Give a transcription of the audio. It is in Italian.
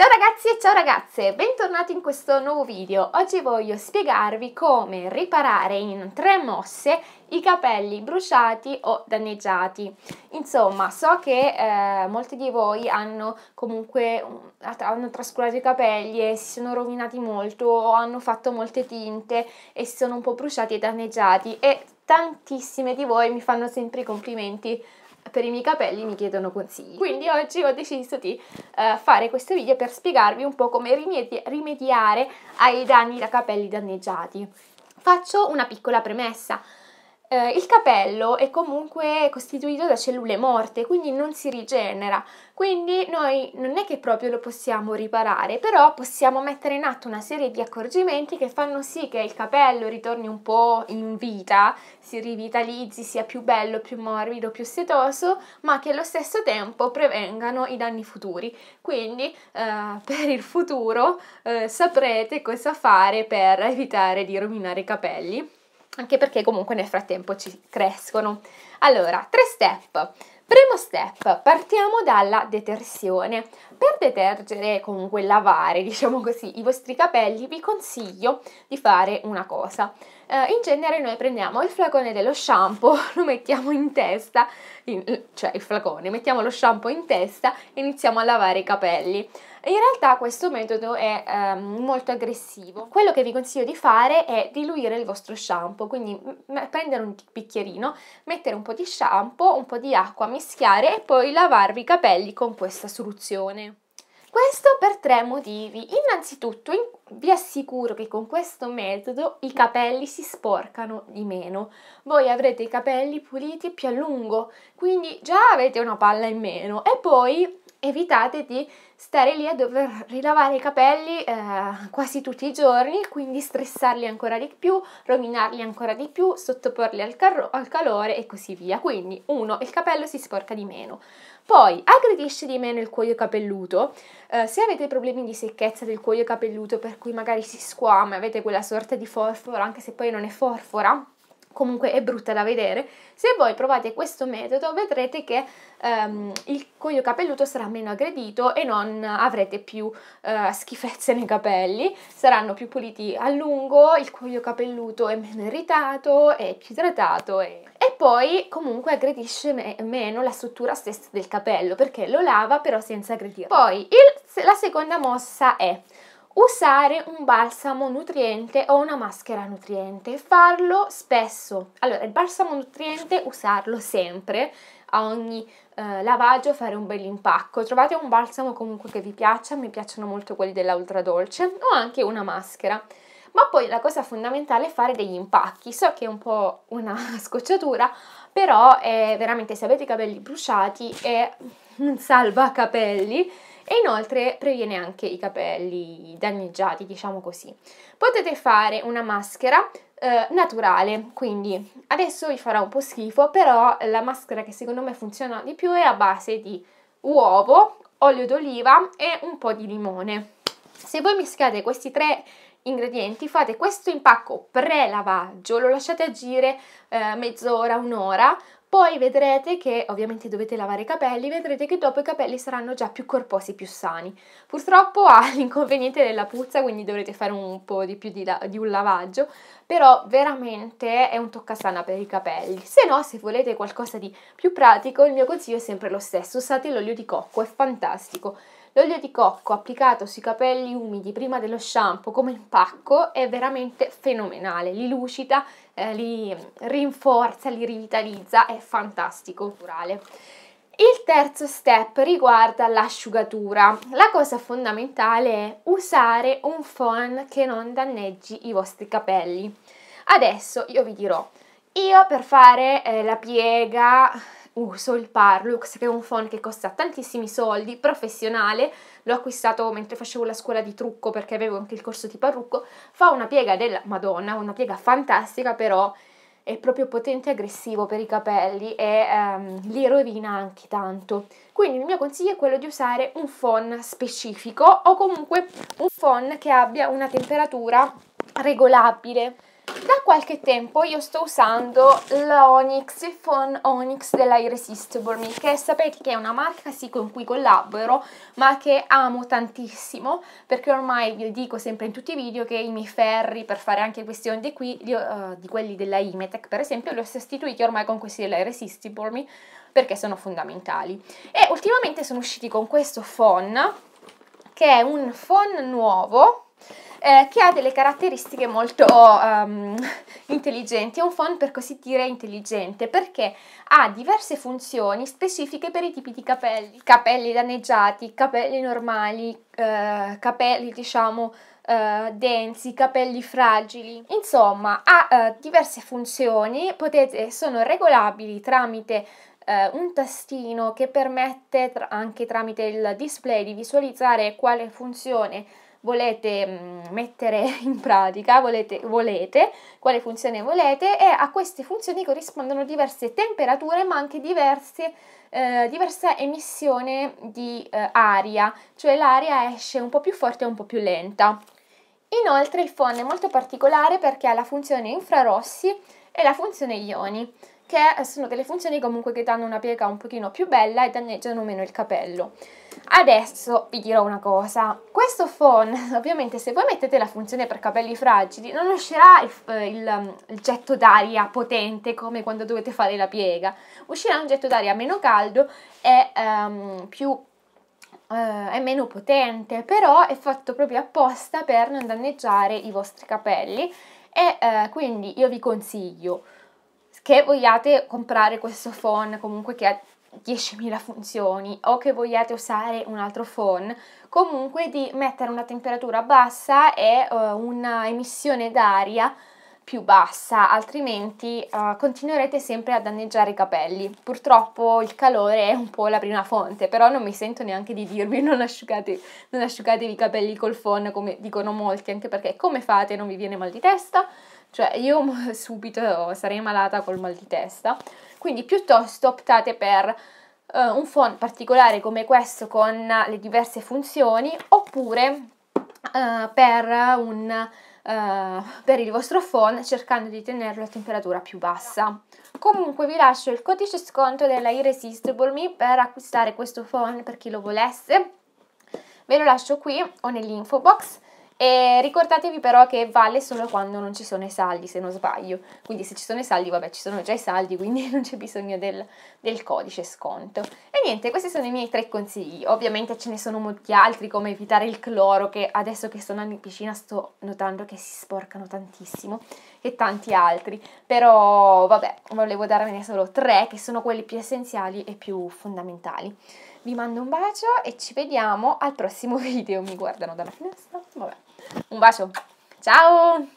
Ciao ragazzi e ciao ragazze, bentornati in questo nuovo video. Oggi voglio spiegarvi come riparare in tre mosse i capelli bruciati o danneggiati. Insomma, so che eh, molti di voi hanno comunque eh, hanno trascurato i capelli e si sono rovinati molto o hanno fatto molte tinte e si sono un po' bruciati e danneggiati e tantissime di voi mi fanno sempre i complimenti per i miei capelli mi chiedono consigli. Quindi oggi ho deciso di uh, fare questo video per spiegarvi un po' come rimedi rimediare ai danni da capelli danneggiati. Faccio una piccola premessa. Eh, il capello è comunque costituito da cellule morte, quindi non si rigenera, quindi noi non è che proprio lo possiamo riparare, però possiamo mettere in atto una serie di accorgimenti che fanno sì che il capello ritorni un po' in vita, si rivitalizzi, sia più bello, più morbido, più setoso, ma che allo stesso tempo prevengano i danni futuri. Quindi eh, per il futuro eh, saprete cosa fare per evitare di rovinare i capelli anche perché comunque nel frattempo ci crescono. Allora, tre step. Primo step, partiamo dalla detersione. Per detergere, comunque lavare, diciamo così, i vostri capelli vi consiglio di fare una cosa. Eh, in genere noi prendiamo il flacone dello shampoo, lo mettiamo in testa, in, cioè il flacone, mettiamo lo shampoo in testa e iniziamo a lavare i capelli in realtà questo metodo è ehm, molto aggressivo. Quello che vi consiglio di fare è diluire il vostro shampoo, quindi prendere un bicchierino, mettere un po' di shampoo, un po' di acqua, mischiare e poi lavarvi i capelli con questa soluzione. Questo per tre motivi. Innanzitutto vi assicuro che con questo metodo i capelli si sporcano di meno. Voi avrete i capelli puliti più a lungo, quindi già avete una palla in meno. E poi evitate di stare lì a dover rilavare i capelli eh, quasi tutti i giorni, quindi stressarli ancora di più, rovinarli ancora di più, sottoporli al, al calore e così via. Quindi, uno, il capello si sporca di meno. Poi aggredisce di meno il cuoio capelluto. Eh, se avete problemi di secchezza del cuoio capelluto, per cui magari si squama, avete quella sorta di forfora, anche se poi non è forfora, comunque è brutta da vedere. Se voi provate questo metodo vedrete che ehm, il cuoio capelluto sarà meno aggredito e non avrete più eh, schifezze nei capelli, saranno più puliti a lungo, il cuoio capelluto è meno irritato, è più idratato e... e poi comunque aggredisce me meno la struttura stessa del capello perché lo lava però senza aggredire. Poi il, la seconda mossa è Usare un balsamo nutriente o una maschera nutriente, farlo spesso. Allora, il balsamo nutriente usarlo sempre, a ogni eh, lavaggio fare un bel impacco. Trovate un balsamo comunque che vi piaccia, mi piacciono molto quelli della Ultra Dolce, o anche una maschera. Ma poi la cosa fondamentale è fare degli impacchi. So che è un po' una scocciatura, però è veramente se avete i capelli bruciati è un salva capelli e inoltre previene anche i capelli danneggiati, diciamo così. Potete fare una maschera eh, naturale, quindi adesso vi farà un po' schifo, però la maschera che secondo me funziona di più è a base di uovo, olio d'oliva e un po' di limone. Se voi mischiate questi tre ingredienti, fate questo impacco pre-lavaggio, lo lasciate agire eh, mezz'ora, un'ora, poi vedrete che, ovviamente dovete lavare i capelli, vedrete che dopo i capelli saranno già più corposi, più sani. Purtroppo ha l'inconveniente della puzza, quindi dovrete fare un po' di più di, la di un lavaggio, però veramente è un toccasana per i capelli. Se no, se volete qualcosa di più pratico, il mio consiglio è sempre lo stesso, usate l'olio di cocco, è fantastico. L'olio di cocco applicato sui capelli umidi prima dello shampoo come il pacco è veramente fenomenale, li lucida, eh, li rinforza, li rivitalizza, è fantastico, naturale. Il terzo step riguarda l'asciugatura. La cosa fondamentale è usare un phon che non danneggi i vostri capelli. Adesso io vi dirò, io per fare eh, la piega uso uh, il Parlux, che è un phon che costa tantissimi soldi, professionale, l'ho acquistato mentre facevo la scuola di trucco perché avevo anche il corso di parrucco, fa una piega della Madonna, una piega fantastica però è proprio potente e aggressivo per i capelli e um, li rovina anche tanto. Quindi il mio consiglio è quello di usare un phon specifico o comunque un phon che abbia una temperatura regolabile. Da qualche tempo io sto usando l'Onyx Phone Onyx della Irresistible Me, che sapete che è una marca sì con cui collaboro, ma che amo tantissimo, perché ormai vi dico sempre in tutti i video che i miei ferri per fare anche queste onde qui, li, uh, di quelli della Imetec per esempio, li ho sostituiti ormai con questi della Irresistible Me, perché sono fondamentali. E ultimamente sono usciti con questo phone, che è un phone nuovo, eh, che ha delle caratteristiche molto um, intelligenti, è un phone per così dire intelligente perché ha diverse funzioni specifiche per i tipi di capelli, capelli danneggiati, capelli normali, eh, capelli diciamo eh, densi, capelli fragili, insomma ha eh, diverse funzioni, potete, sono regolabili tramite eh, un tastino che permette anche tramite il display di visualizzare quale funzione volete mm, mettere in pratica, volete, volete, quale funzione volete e a queste funzioni corrispondono diverse temperature ma anche diverse, eh, diversa emissione di eh, aria, cioè l'aria esce un po' più forte e un po' più lenta. Inoltre il phon è molto particolare perché ha la funzione infrarossi e la funzione ioni, che sono delle funzioni comunque che danno una piega un pochino più bella e danneggiano meno il capello. Adesso vi dirò una cosa, questo phon ovviamente se voi mettete la funzione per capelli fragili non uscirà il, il, um, il getto d'aria potente come quando dovete fare la piega, uscirà un getto d'aria meno caldo e um, più eh, è meno potente, però è fatto proprio apposta per non danneggiare i vostri capelli e eh, quindi io vi consiglio che vogliate comprare questo phone comunque che ha 10.000 funzioni o che vogliate usare un altro phone, comunque di mettere una temperatura bassa e eh, una emissione d'aria più bassa, altrimenti uh, continuerete sempre a danneggiare i capelli. Purtroppo il calore è un po' la prima fonte, però non mi sento neanche di dirvi non, asciugate, non asciugatevi i capelli col phon come dicono molti, anche perché come fate non vi viene mal di testa? Cioè io subito sarei malata col mal di testa, quindi piuttosto optate per uh, un phon particolare come questo con le diverse funzioni oppure uh, per un eh, per il vostro phone cercando di tenerlo a temperatura più bassa. Comunque vi lascio il codice sconto della Irresistible Me per acquistare questo phone per chi lo volesse. Ve lo lascio qui o nell'info box. E ricordatevi però che vale solo quando non ci sono i saldi, se non sbaglio. Quindi se ci sono i saldi, vabbè, ci sono già i saldi, quindi non c'è bisogno del, del codice sconto. E niente, questi sono i miei tre consigli. Ovviamente ce ne sono molti altri, come evitare il cloro, che adesso che sono in piscina sto notando che si sporcano tantissimo, e tanti altri. Però vabbè, volevo darvene solo tre, che sono quelli più essenziali e più fondamentali vi mando un bacio e ci vediamo al prossimo video. Mi guardano dalla finestra, vabbè. Un bacio, ciao!